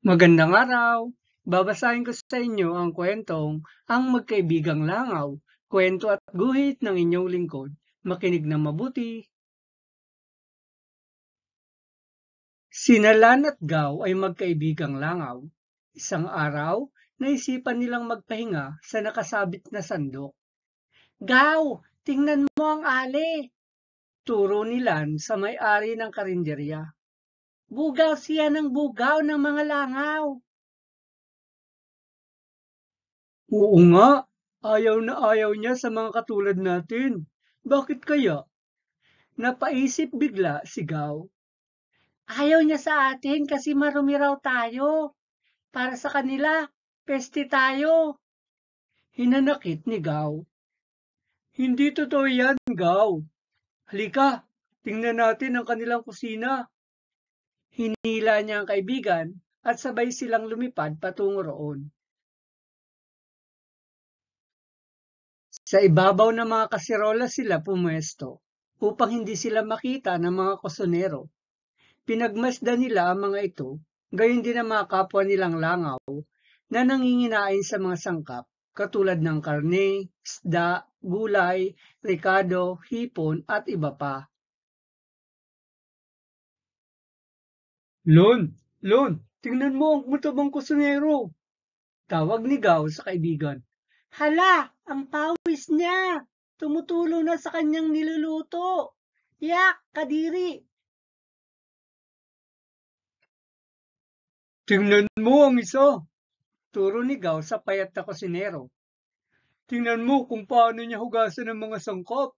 Magandang araw! Babasahin ko sa inyo ang kwentong Ang Magkaibigang Langaw, kwento at guhit ng inyong lingkod. Makinig ng mabuti. Sinalan at Gaw ay magkaibigang langaw. Isang araw, naisipan nilang magpahinga sa nakasabit na sandok. Gaw, tingnan mo ang ali! Turo ni Lan sa may-ari ng karinderya. Bugaw siya ng bugaw ng mga langaw. Oo nga, ayaw na ayaw niya sa mga katulad natin. Bakit kaya? Napaisip bigla si Gaw. Ayaw niya sa atin kasi marumi raw tayo. Para sa kanila, peste tayo. Hinanakit ni Gaw. Hindi totoo yan, Gaw. Halika, tingnan natin ang kanilang kusina hinila niya ang kaibigan at sabay silang lumipad patungo roon. Sa ibabaw ng mga kaserola sila pumwesto upang hindi sila makita ng mga kusonero. Pinagmasdan nila ang mga ito, gayon din ang mga kapwa nilang langaw na nanginginain sa mga sangkap katulad ng karne, isda, gulay, rekado, hipon at iba pa. Lon, Lon, tingnan mo ang matabang kusinero. Tawag ni Gao sa kaibigan. Hala, ang pawis niya. Tumutulo na sa kanyang niluluto. Yak, kadiri. Tingnan mo ang isa. Turo ni Gao sa payat na kusinero. Tingnan mo kung paano niya hugasan ang mga sangkop.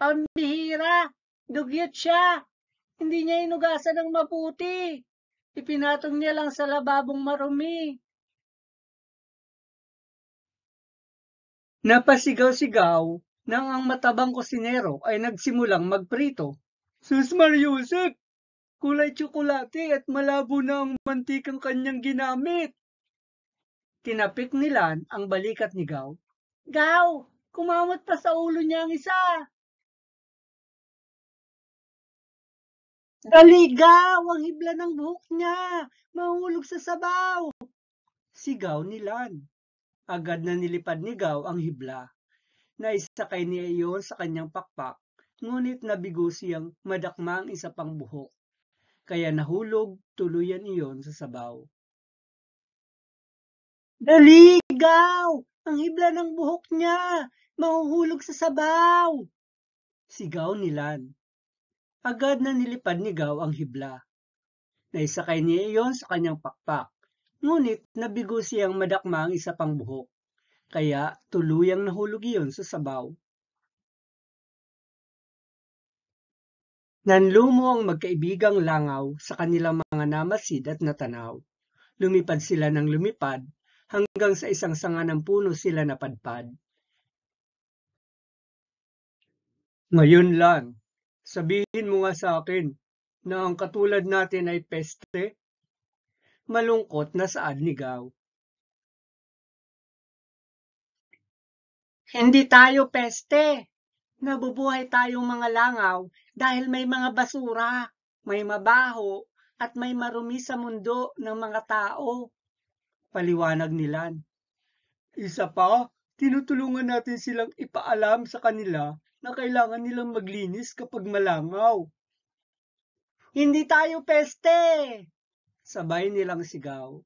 Pambihira! Dugyot siya! Hindi niya inugasan ng mabuti. Ipinatong niya lang sa lababong marumi. Napasigaw-sigaw nang ang matabang kusinero ay nagsimulang magprito. Sus Mariusek! Kulay tsokolate at malabo na ang mantikang kanyang ginamit. Tinapik ni ang balikat ni Gaw. Gaw! Kumamot pa sa ulo niya ang isa! Daliga! Huwag hibla ng buhok niya! Mahulog sa sabaw! Sigaw ni Lan. Agad na nilipad ni Gaw ang hibla. Naisakay niya iyon sa kanyang pakpak, ngunit nabigo siyang madakma ang isa pang buhok. Kaya nahulog tuluyan iyon sa sabaw. Daligaw! Ang hibla ng buhok niya! Mahuhulog sa sabaw! Sigaw ni Lan agad na nilipad ni Gao ang hibla. Naisakay niya iyon sa kanyang pakpak, ngunit nabigo siyang madakma ang isa pang buhok, kaya tuluyang nahulog iyon sa sabaw. Nanlumo ang magkaibigang langaw sa kanilang mga namasid at natanaw. Lumipad sila ng lumipad hanggang sa isang sanga ng puno sila napadpad. Ngayon lang, Sabihin mo nga sa akin na ang katulad natin ay peste, malungkot na saad ni Gaw. Hindi tayo peste. Nabubuhay tayong mga langaw dahil may mga basura, may mabaho, at may marumi sa mundo ng mga tao. Paliwanag nilan. Isa pa, tinutulungan natin silang ipaalam sa kanila na kailangan nilang maglinis kapag malangaw. Hindi tayo peste! Sabay nilang sigaw.